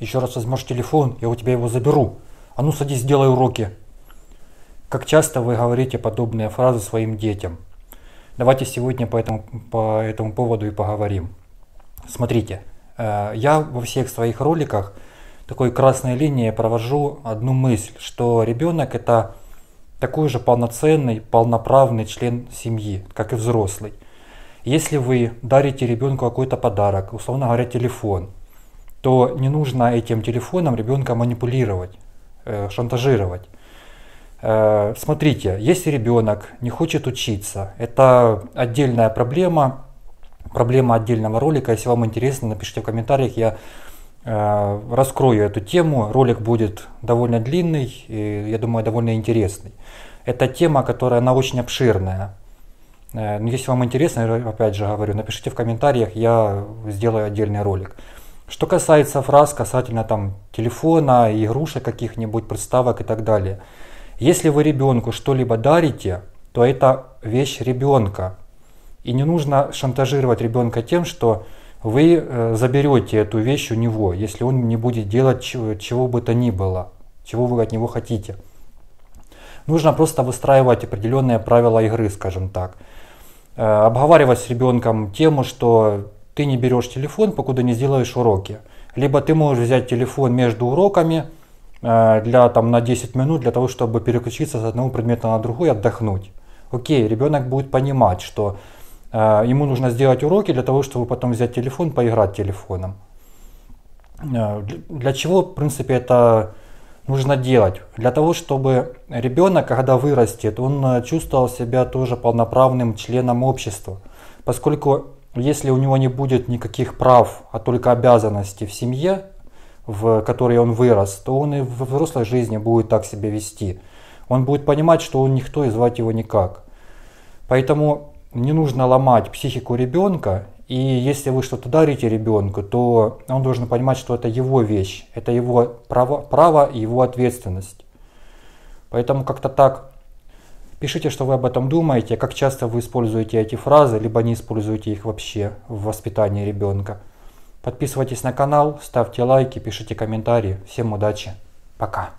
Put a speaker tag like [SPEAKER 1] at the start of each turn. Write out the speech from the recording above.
[SPEAKER 1] Еще раз возьмешь телефон, я у тебя его заберу. А ну садись, сделай уроки. Как часто вы говорите подобные фразы своим детям? Давайте сегодня по этому, по этому поводу и поговорим. Смотрите, э, я во всех своих роликах такой красной линией провожу одну мысль, что ребенок это такой же полноценный, полноправный член семьи, как и взрослый. Если вы дарите ребенку какой-то подарок, условно говоря, телефон – то не нужно этим телефоном ребенка манипулировать, э, шантажировать. Э, смотрите, если ребенок не хочет учиться, это отдельная проблема, проблема отдельного ролика. Если вам интересно, напишите в комментариях, я э, раскрою эту тему. Ролик будет довольно длинный и, я думаю, довольно интересный. Это тема, которая, она очень обширная. Но если вам интересно, опять же говорю, напишите в комментариях, я сделаю отдельный ролик. Что касается фраз касательно там телефона, игрушек каких-нибудь, приставок и так далее. Если вы ребенку что-либо дарите, то это вещь ребенка. И не нужно шантажировать ребенка тем, что вы э, заберете эту вещь у него, если он не будет делать чего, чего бы то ни было, чего вы от него хотите. Нужно просто выстраивать определенные правила игры, скажем так. Э, обговаривать с ребенком тему, что ты не берешь телефон, покуда не сделаешь уроки. Либо ты можешь взять телефон между уроками э, для, там, на 10 минут, для того, чтобы переключиться с одного предмета на другой и отдохнуть. Окей, ребенок будет понимать, что э, ему нужно сделать уроки для того, чтобы потом взять телефон, поиграть телефоном. Э, для чего, в принципе, это нужно делать? Для того, чтобы ребенок, когда вырастет, он чувствовал себя тоже полноправным членом общества. Поскольку если у него не будет никаких прав, а только обязанностей в семье, в которой он вырос, то он и в взрослой жизни будет так себя вести. Он будет понимать, что он никто и звать его никак. Поэтому не нужно ломать психику ребенка, и если вы что-то дарите ребенку, то он должен понимать, что это его вещь, это его право, право и его ответственность. Поэтому как-то так Пишите, что вы об этом думаете, как часто вы используете эти фразы, либо не используете их вообще в воспитании ребенка. Подписывайтесь на канал, ставьте лайки, пишите комментарии. Всем удачи. Пока.